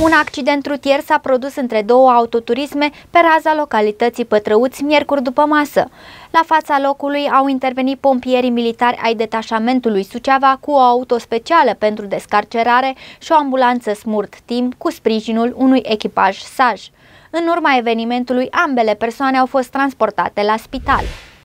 Un accident rutier s-a produs între două autoturisme pe raza localității Pătrăuți miercuri după masă. La fața locului au intervenit pompierii militari ai detașamentului Suceava cu o auto specială pentru descarcerare și o ambulanță smurt timp cu sprijinul unui echipaj saj. În urma evenimentului, ambele persoane au fost transportate la spital.